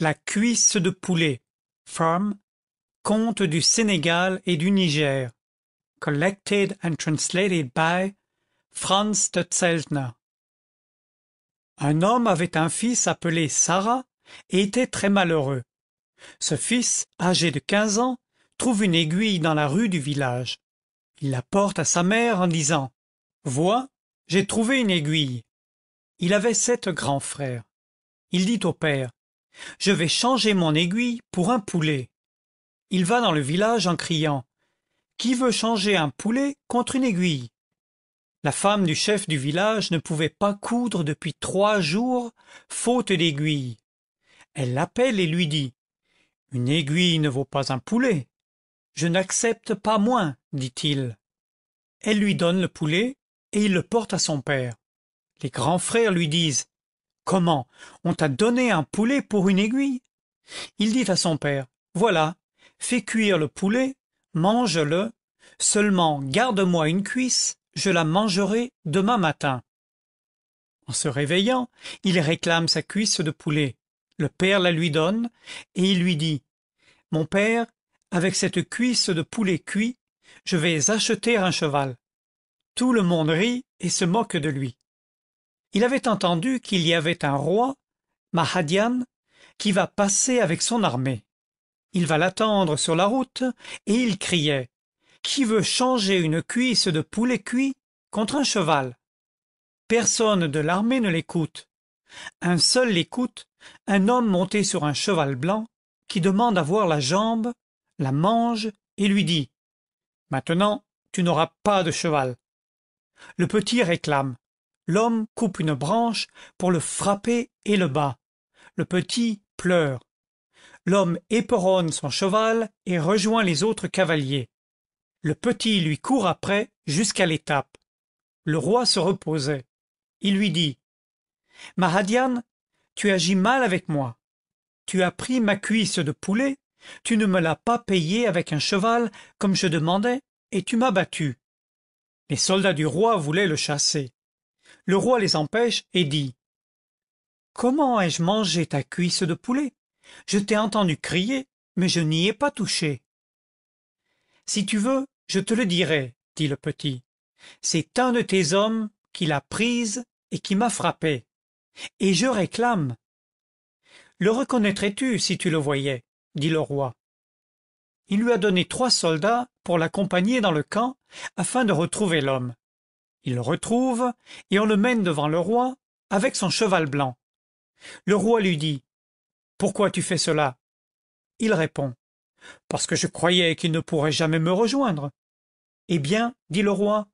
la cuisse de poulet farm conte du sénégal et du niger collected and translated by franz de un homme avait un fils appelé sarah et était très malheureux ce fils âgé de quinze ans trouve une aiguille dans la rue du village il la porte à sa mère en disant vois j'ai trouvé une aiguille il avait sept grands frères il dit au père je vais changer mon aiguille pour un poulet il va dans le village en criant qui veut changer un poulet contre une aiguille la femme du chef du village ne pouvait pas coudre depuis trois jours faute d'aiguille elle l'appelle et lui dit une aiguille ne vaut pas un poulet je n'accepte pas moins dit-il elle lui donne le poulet et il le porte à son père les grands frères lui disent comment on t'a donné un poulet pour une aiguille il dit à son père voilà fais cuire le poulet mange le seulement garde-moi une cuisse je la mangerai demain matin en se réveillant il réclame sa cuisse de poulet le père la lui donne et il lui dit mon père avec cette cuisse de poulet cuit je vais acheter un cheval tout le monde rit et se moque de lui il avait entendu qu'il y avait un roi Mahadian, qui va passer avec son armée il va l'attendre sur la route et il criait qui veut changer une cuisse de poulet cuit contre un cheval personne de l'armée ne l'écoute un seul l'écoute un homme monté sur un cheval blanc qui demande à voir la jambe la mange et lui dit maintenant tu n'auras pas de cheval le petit réclame l'homme coupe une branche pour le frapper et le bat le petit pleure l'homme éperonne son cheval et rejoint les autres cavaliers le petit lui court après jusqu'à l'étape le roi se reposait il lui dit mahadiane tu agis mal avec moi tu as pris ma cuisse de poulet tu ne me l'as pas payée avec un cheval comme je demandais et tu m'as battu les soldats du roi voulaient le chasser le roi les empêche et dit comment ai-je mangé ta cuisse de poulet je t'ai entendu crier mais je n'y ai pas touché si tu veux je te le dirai dit le petit c'est un de tes hommes qui l'a prise et qui m'a frappé et je réclame le reconnaîtrais tu si tu le voyais dit le roi il lui a donné trois soldats pour l'accompagner dans le camp afin de retrouver l'homme il le retrouve et on le mène devant le roi avec son cheval blanc le roi lui dit pourquoi tu fais cela il répond parce que je croyais qu'il ne pourrait jamais me rejoindre eh bien dit le roi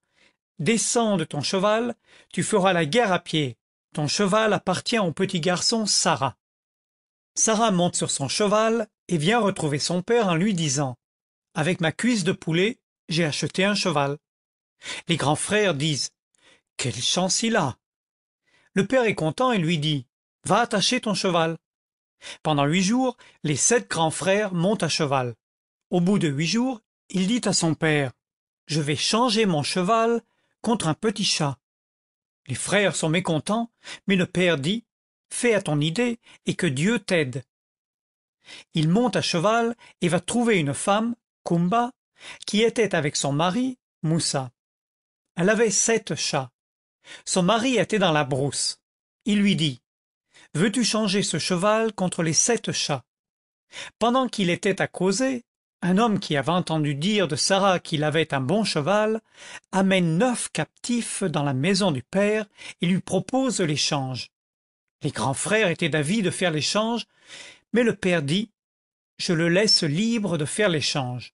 descends de ton cheval tu feras la guerre à pied ton cheval appartient au petit garçon Sarah. » Sarah monte sur son cheval et vient retrouver son père en lui disant avec ma cuisse de poulet j'ai acheté un cheval les grands frères disent quelle chance il a le père est content et lui dit va attacher ton cheval pendant huit jours les sept grands frères montent à cheval au bout de huit jours il dit à son père je vais changer mon cheval contre un petit chat les frères sont mécontents mais le père dit fais à ton idée et que dieu t'aide il monte à cheval et va trouver une femme Kumba qui était avec son mari moussa elle avait sept chats son mari était dans la brousse il lui dit veux-tu changer ce cheval contre les sept chats pendant qu'il était à causer un homme qui avait entendu dire de sarah qu'il avait un bon cheval amène neuf captifs dans la maison du père et lui propose l'échange les grands frères étaient d'avis de faire l'échange mais le père dit je le laisse libre de faire l'échange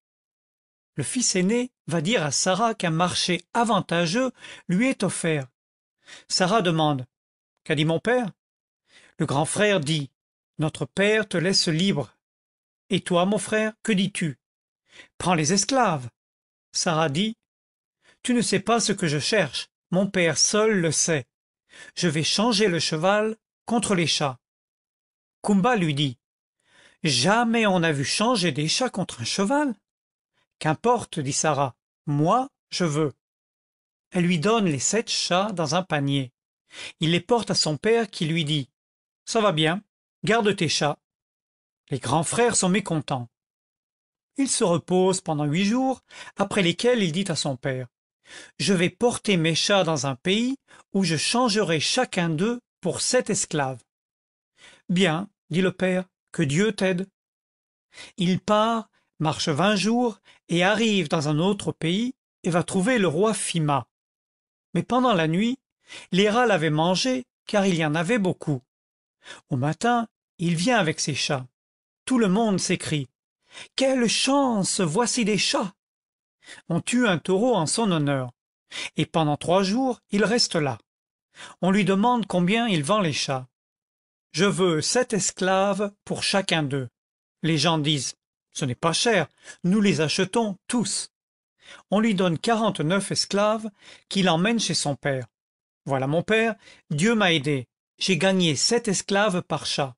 le fils aîné va dire à Sarah qu'un marché avantageux lui est offert Sarah demande qu'a dit mon père le grand frère dit notre père te laisse libre et toi mon frère que dis-tu prends les esclaves Sarah dit tu ne sais pas ce que je cherche mon père seul le sait je vais changer le cheval contre les chats Kumba lui dit jamais on n'a vu changer des chats contre un cheval qu'importe dit sarah moi je veux elle lui donne les sept chats dans un panier il les porte à son père qui lui dit ça va bien garde tes chats les grands frères sont mécontents il se repose pendant huit jours après lesquels il dit à son père je vais porter mes chats dans un pays où je changerai chacun d'eux pour sept esclaves bien dit le père que dieu t'aide il part marche vingt jours et arrive dans un autre pays et va trouver le roi fima mais pendant la nuit les rats l'avaient mangé car il y en avait beaucoup au matin il vient avec ses chats tout le monde s'écrie quelle chance voici des chats on tue un taureau en son honneur et pendant trois jours il reste là on lui demande combien il vend les chats je veux sept esclaves pour chacun d'eux les gens disent ce n'est pas cher nous les achetons tous on lui donne quarante-neuf esclaves qu'il emmène chez son père voilà mon père dieu m'a aidé j'ai gagné sept esclaves par chat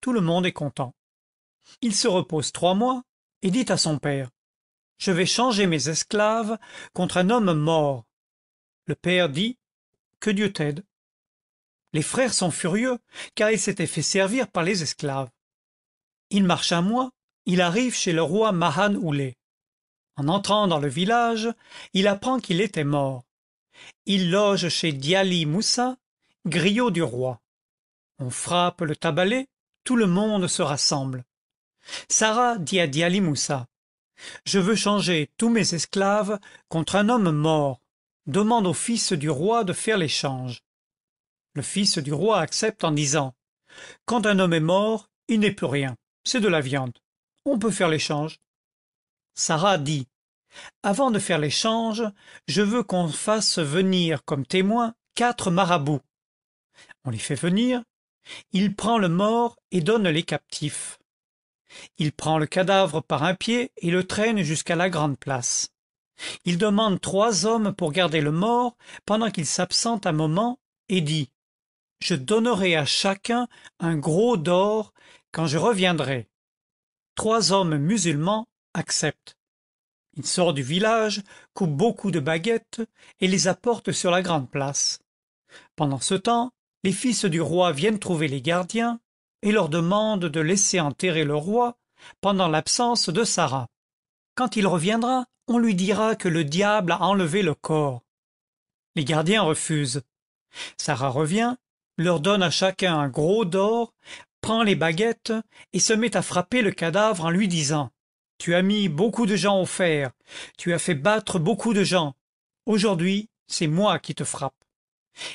tout le monde est content il se repose trois mois et dit à son père je vais changer mes esclaves contre un homme mort le père dit que dieu t'aide les frères sont furieux car ils s'étaient fait servir par les esclaves il marche à moi il arrive chez le roi mahan oulé en entrant dans le village il apprend qu'il était mort il loge chez Diali moussa griot du roi on frappe le tabalet tout le monde se rassemble Sarah dit à Diali moussa je veux changer tous mes esclaves contre un homme mort demande au fils du roi de faire l'échange le fils du roi accepte en disant quand un homme est mort il n'est plus rien c'est de la viande on peut faire l'échange Sarah dit avant de faire l'échange je veux qu'on fasse venir comme témoins quatre marabouts on les fait venir il prend le mort et donne les captifs il prend le cadavre par un pied et le traîne jusqu'à la grande place il demande trois hommes pour garder le mort pendant qu'il s'absente un moment et dit je donnerai à chacun un gros d'or quand je reviendrai trois hommes musulmans acceptent il sort du village coupe beaucoup de baguettes et les apporte sur la grande place pendant ce temps les fils du roi viennent trouver les gardiens et leur demandent de laisser enterrer le roi pendant l'absence de sarah quand il reviendra on lui dira que le diable a enlevé le corps les gardiens refusent sarah revient leur donne à chacun un gros d'or les baguettes et se met à frapper le cadavre en lui disant tu as mis beaucoup de gens au fer tu as fait battre beaucoup de gens aujourd'hui c'est moi qui te frappe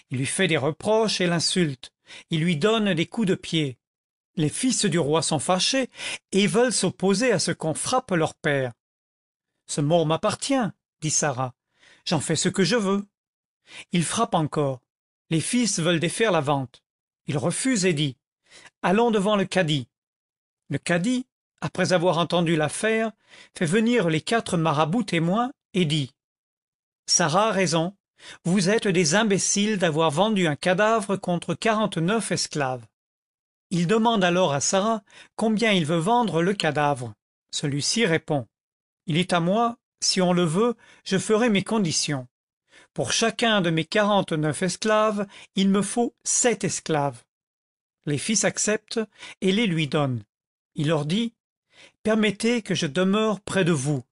il lui fait des reproches et l'insulte il lui donne des coups de pied les fils du roi sont fâchés et veulent s'opposer à ce qu'on frappe leur père ce mort m'appartient dit sarah j'en fais ce que je veux il frappe encore les fils veulent défaire la vente il refuse et dit allons devant le cadi le cadi après avoir entendu l'affaire fait venir les quatre marabouts témoins et dit sarah a raison vous êtes des imbéciles d'avoir vendu un cadavre contre quarante-neuf esclaves il demande alors à sarah combien il veut vendre le cadavre celui-ci répond il est à moi si on le veut je ferai mes conditions pour chacun de mes quarante-neuf esclaves il me faut sept esclaves les fils acceptent et les lui donnent il leur dit permettez que je demeure près de vous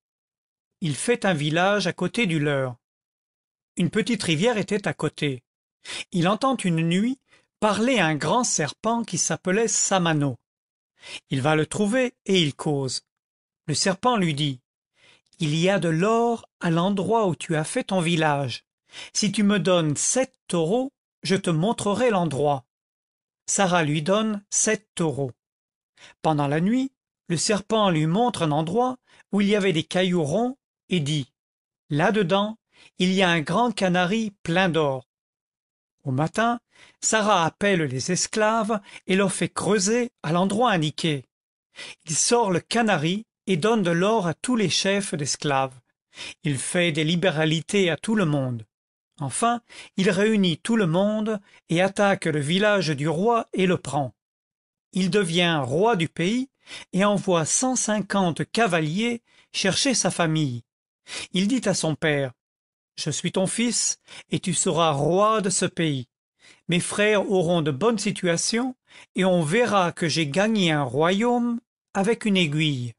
il fait un village à côté du leur une petite rivière était à côté il entend une nuit parler un grand serpent qui s'appelait samano il va le trouver et il cause le serpent lui dit il y a de l'or à l'endroit où tu as fait ton village si tu me donnes sept taureaux je te montrerai l'endroit Sarah lui donne sept taureaux pendant la nuit le serpent lui montre un endroit où il y avait des cailloux ronds et dit là-dedans il y a un grand canari plein d'or au matin Sarah appelle les esclaves et leur fait creuser à l'endroit indiqué il sort le canari et donne de l'or à tous les chefs d'esclaves il fait des libéralités à tout le monde enfin il réunit tout le monde et attaque le village du roi et le prend il devient roi du pays et envoie cent cinquante cavaliers chercher sa famille il dit à son père je suis ton fils et tu seras roi de ce pays mes frères auront de bonnes situations et on verra que j'ai gagné un royaume avec une aiguille